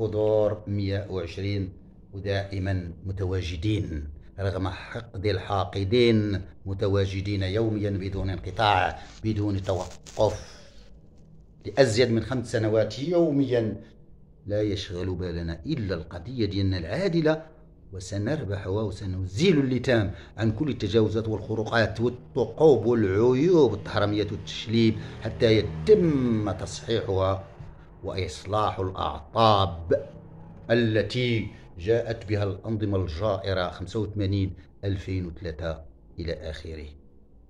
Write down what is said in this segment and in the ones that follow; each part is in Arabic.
أذار 120 ودائما متواجدين رغم حقد الحاقدين متواجدين يوميا بدون انقطاع بدون توقف لأزيد من خمس سنوات يوميا لا يشغل بالنا إلا القضية ديالنا العادلة وسنربح وسنزيل اللتام عن كل التجاوزات والخروقات والثقوب والعيوب التهرمية والتشليب حتى يتم تصحيحها واصلاح الاعطاب التي جاءت بها الانظمه الجائره 85 2003 الى اخره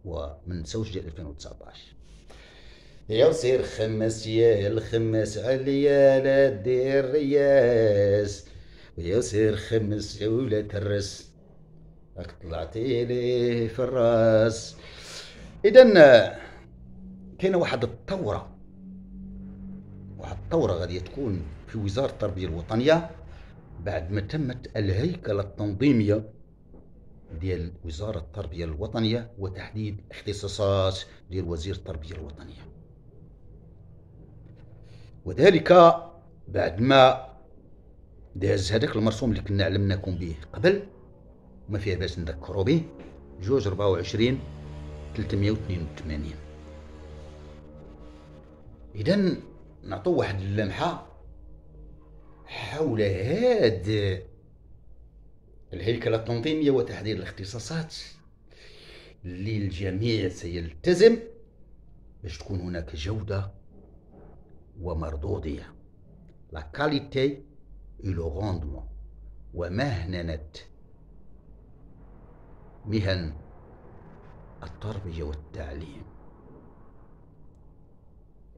ومن سوش 2019 سير خمس يا الخمس عليا لا دير رياس سير خمس ولا ترس راك طلعتي لي في الراس اذا كاينه واحد الثوره الثوره غادي تكون في وزاره التربيه الوطنيه بعد ما تمت الهيكله التنظيميه ديال وزاره التربيه الوطنيه وتحديد اختصاصات ديال وزير التربيه الوطنيه وذلك بعد ما داز هذاك المرسوم اللي كنا علمناكم به قبل ما فيها باس نذكروا به جوج 24 382 إذا نعطو واحد اللمحه حول هاد الهيكله التنظيميه وتحديد الاختصاصات اللي الجميع سيلتزم باش تكون هناك جوده ومردوديه لا كاليتي اي لو روندمون ومهننت مهن التربيه والتعليم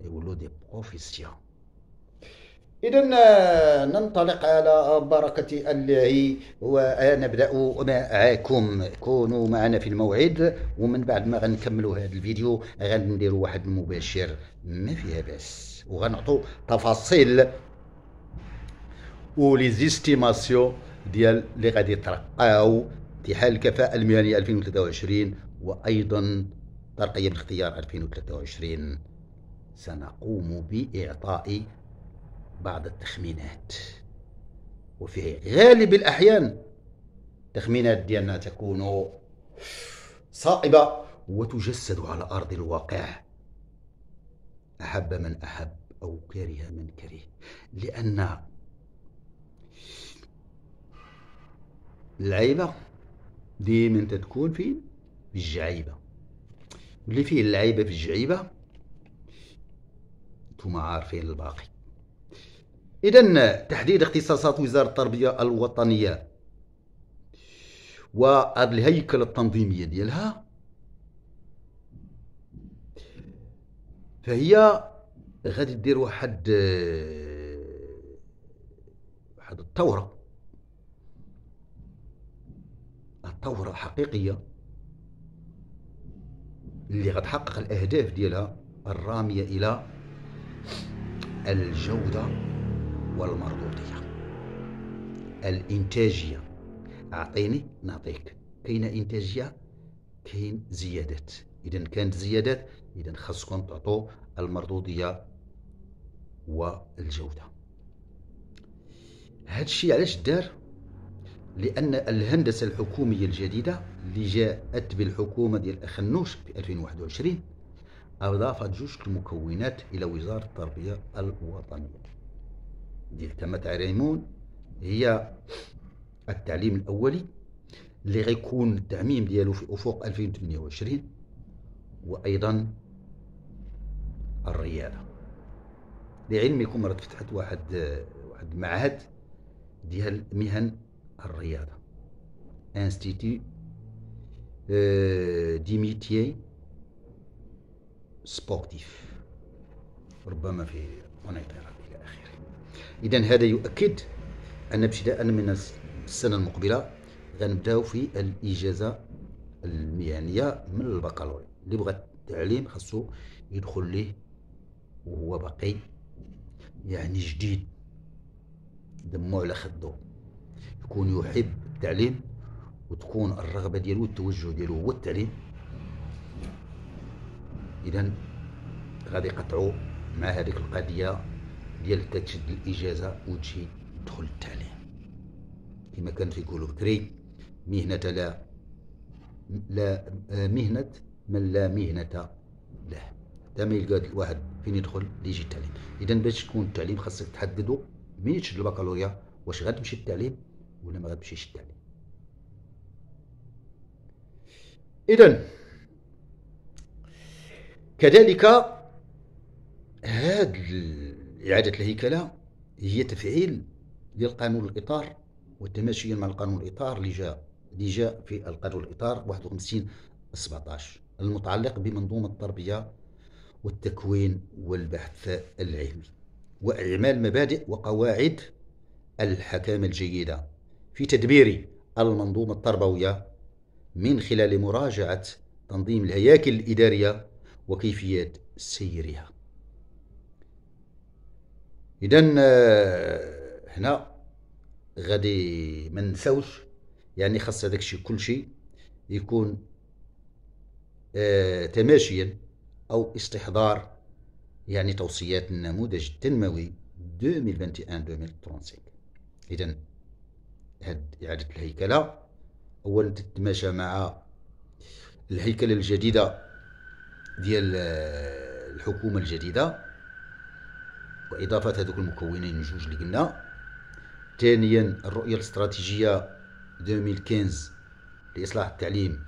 ولو دي بروفيسيون إذا آه، ننطلق على بركة الله ونبدأ معكم كونوا معنا في الموعد ومن بعد ما غنكملوا هذا الفيديو غنديروا واحد مباشر ما فيها بس وغنعطوا تفاصيل ولي زيستيماسيون ديال اللي غادي يترقاو في حال الكفاءة المهنية 2023 وأيضا ترقية الاختيار 2023 سنقوم بإعطاء بعض التخمينات وفي غالب الأحيان التخمينات ديالنا تكون صائبة وتجسد على أرض الواقع أحب من أحب أو كره من كره لأن العيبة ديما تتكون في الجعيبة اللي فيه اللعيبة في الجعيبة انتم عارفين الباقي اذا تحديد اختصاصات وزاره التربيه الوطنيه والهيكل التنظيمي ديالها فهي غادي دير واحد واحد الثوره الثوره حقيقيه اللي غتحقق الاهداف ديالها الراميه الى الجودة والمردودية الإنتاجية أعطيني نعطيك كاين إنتاجية كاين زيادات إذا كانت زيادات إذا خاصكم تعطوا المردودية والجودة هذا الشيء علاش دار لأن الهندسة الحكومية الجديدة اللي جاءت بالحكومة ديال أخنوش في 2021 أضافت جوج المكونات إلى وزارة التربية الوطنية ديال تمات ريمون هي التعليم الأولي اللي غيكون التعميم ديالو في أفق 2028 وأيضا الرياضة لعلمكم راه تفتحت واحد واحد المعهد ديال مهن الرياضة انستيتي دي ميتيي سبورتيف ربما في مناطيرة إلى آخره إذا هذا يؤكد أن ابتداء من السنة المقبلة غنبداو في الإجازة المهنية من البكالوريا اللي بغى التعليم خاصو يدخل ليه وهو باقي يعني جديد دمو على خدو يكون يحب التعليم وتكون الرغبه ديالو والتوجه ديالو هو التعليم اذا غادي يقطعوا مع هذيك القضيه ديال تشد الاجازه وتجي تدخل التعليم كما كان يقولوا بكري مهنه لا لا مهنه من لا مهنه له ما يلقى الواحد فين يدخل يجي التعليم اذا باش تكون التعليم خاصك تحددوا مين تشد البكالوريا واش غتمشي التعليم ولا ما غتمشيش التعليم اذا كذلك هاد إعادة الهيكلة هي تفعيل للقانون الإطار وتماشيا مع القانون الإطار اللي جاء اللي جاء في القانون الإطار 51 17 المتعلق بمنظومة التربية والتكوين والبحث العلمي وإعمال مبادئ وقواعد الحكامة الجيدة في تدبير المنظومة التربوية من خلال مراجعة تنظيم الهياكل الإدارية وكيفية سيرها إذا آه، هنا غادي من ثوش يعني خاص هذاك الشيء كل شيء يكون آه تماشيا أو استحضار يعني توصيات النموذج التنموي 2021-2035 إذا هاد إعادة الهيكلة أولا تتماشى مع الهيكلة الجديدة ديال آه، الحكومه الجديده واضافه هذوك المكونين الجوج اللي قلنا ثانيا الرؤيه الاستراتيجيه 2015 لاصلاح التعليم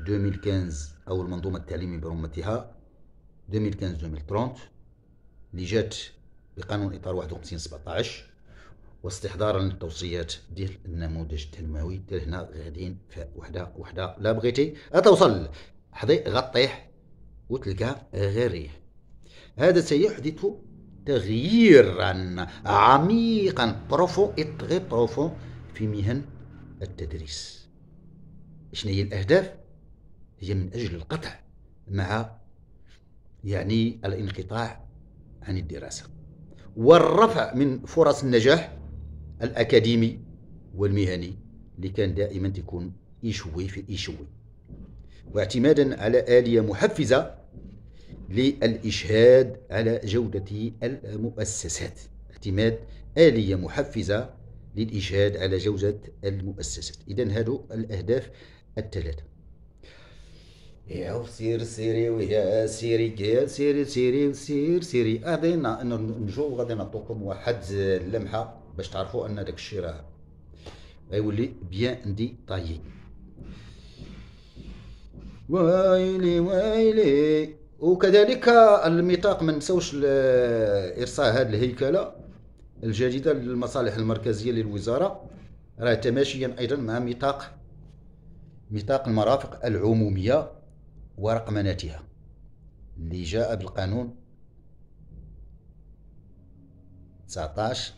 2015 او المنظومه التعليميه برمتها 2015 2030 اللي جات بقانون اطار 51 17 واستحضارا للتوصيات ديال النموذج التنموي حتى هنا غاديين في وحده وحده لا بغيتي غتوصل حضي غطيح وتلقى غير ريح هذا سيحدث تغييرا عميقا بروفون تغي بروفون في مهن التدريس شنو هي الاهداف هي من اجل القطع مع يعني الانقطاع عن الدراسه والرفع من فرص النجاح الاكاديمي والمهني اللي كان دائما تكون ايشوي في ايشوي واعتمادا على آلية محفزة للإشهاد على جودة المؤسسات اعتماد آلية محفزة للإشهاد على جودة المؤسسات إذا هادو الأهداف الثلاثة يا سير سيري ويا سيري يا سيري سيري سير سيري غادي نجو غادي نعطوكم واحد اللمحه باش تعرفوا ان داك الشيء راه غيولي بيان دي طايي ويلي ويلي وكذلك الميثاق ما نساوش ارساء هذه الهيكله الجديده للمصالح المركزيه للوزاره راه تماشيا ايضا مع ميثاق ميثاق المرافق العموميه ورقمنتها اللي جاء بالقانون 19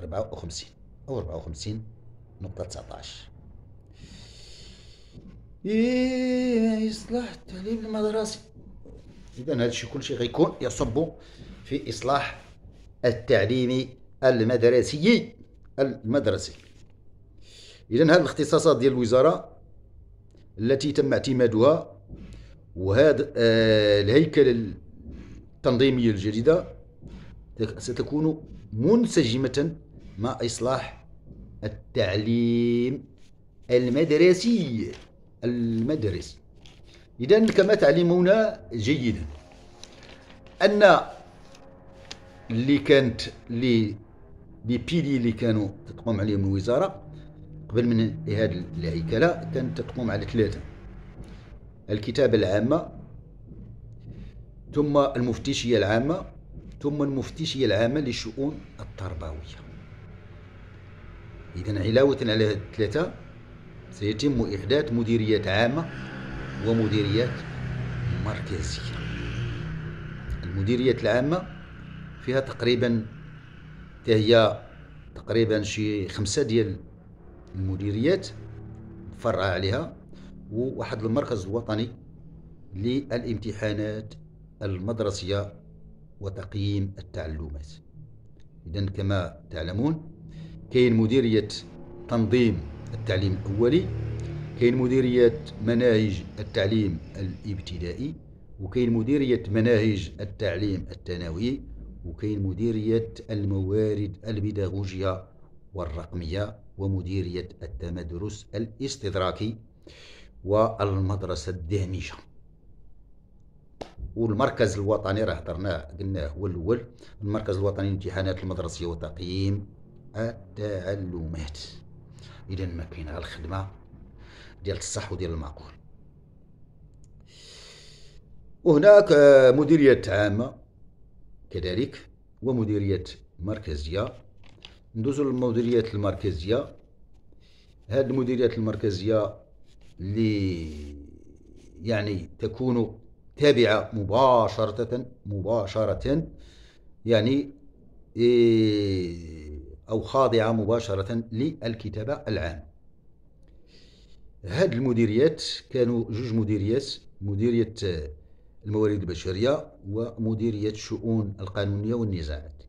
54 او 54 نقطه 19 ايه إصلاح التعليم المدرسي إذا هذا الشيء كل شيء غيكون يصب في إصلاح التعليم المدرسي المدرسي إذا هذه الاختصاصات ديال الوزارة التي تم اعتمادها وهذا آه، الهيكل التنظيمي الجديدة ستكون منسجمة مع إصلاح التعليم المدرسي المدارس إذا كما تعلمون جيدا أن اللي كانت لي لي بيلي اللي كانوا تقوم عليهم الوزارة قبل من هذه الهيكلة كانت تقوم على ثلاثة الكتابة العامة ثم المفتشية العامة ثم المفتشية العامة للشؤون التربوية إذا علاوة على هذه الثلاثة سيتم إحداث مديريات عامة ومديريات مركزية المديريات العامة فيها تقريبا هي تقريبا شي خمسة ديال المديريات فرع عليها وواحد المركز الوطني للامتحانات المدرسية وتقييم التعلمات إذا كما تعلمون كاين مديرية تنظيم التعليم الأولي كاين مديرية مناهج التعليم الابتدائي وكاين مديرية مناهج التعليم الثانوي وكاين مديرية الموارد البيداغوجية والرقمية ومديرية التمدرس الاستدراكي والمدرسة الدهميشة والمركز الوطني راه هضرناه قلناه هو الاول المركز الوطني للامتحانات المدرسيه وتقييم التعلمات اذا ما كاين غير الخدمه ديال الصح وديال المعقول وهناك آه، مديرية عامة كذلك ومديرية مركزية ندوزو للمديريات المركزية هاد المديريات المركزية اللي يعني تكون تابعة مباشرة مباشرة يعني إيه أو خاضعة مباشرة للكتابة العامة هاد المديريات كانوا جوج مديريات مديرية الموارد البشرية ومديرية الشؤون القانونية والنزاعات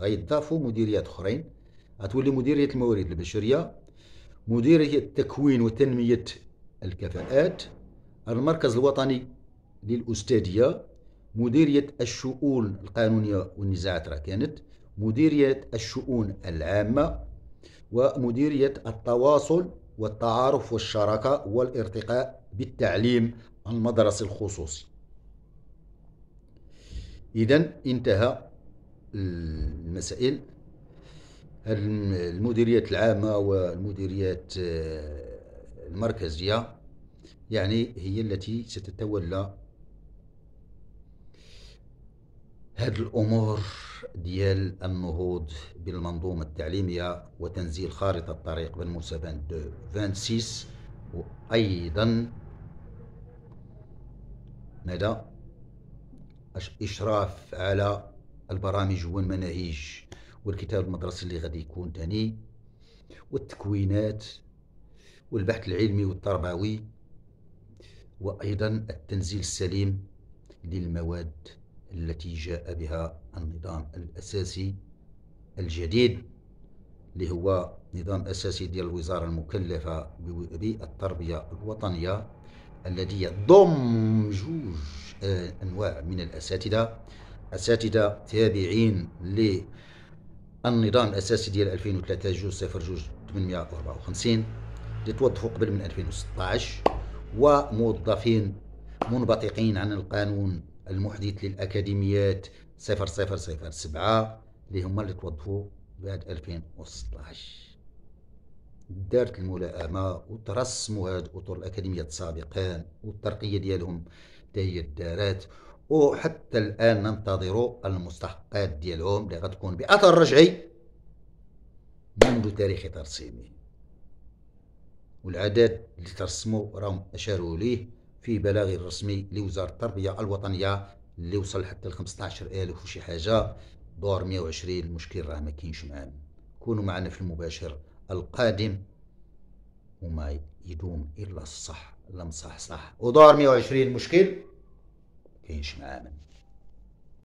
غيضافوا مديريات أخرين غتولي مديرية الموارد البشرية مديرية التكوين وتنمية الكفاءات المركز الوطني للأستاذية مديرية الشؤون القانونية والنزاعات راه كانت مديرية الشؤون العامة ومديرية التواصل والتعارف والشراكة والارتقاء بالتعليم المدرسي الخصوصي إذا انتهى المسائل المديريات العامة والمديريات آه، المركزية يعني هي التي ستتولى هذه الأمور ديال النهوض بالمنظومة التعليمية وتنزيل خارطة الطريق دو فانسيس وأيضا ماذا إشراف على البرامج والمناهج والكتاب المدرسي اللي غادي يكون تاني والتكوينات والبحث العلمي والتربوي وأيضا التنزيل السليم للمواد التي جاء بها النظام الأساسي الجديد اللي هو نظام أساسي ديال الوزارة المكلفة بالتربية الوطنية الذي يضم جوج آه، أنواع من الأساتذة أساتذة تابعين للنظام الأساسي ديال 2003 جوج صفر جوج 854 اللي توظفوا قبل من 2016 وموظفين منبثقين عن القانون المحدث للاكاديميات 0007 اللي هما اللي توظفوا بعد 2016 دارت الملائمه وترسموا هاد اطر الاكاديميات السابقين والترقيه ديالهم حتى هي دارات وحتى الان ننتظر المستحقات ديالهم اللي غتكون باثر رجعي منذ تاريخ ترسيمه والعدد اللي ترسموا راهم اشاروا ليه في بلاغ رسمي لوزاره التربيه الوطنيه اللي وصل حتى ل 15000 وشي حاجه دور 120 المشكل راه ما كاينش معانا كونوا معنا في المباشر القادم وما يدوم الا الصح لمصح صح ودور 120 المشكل كاينش معانا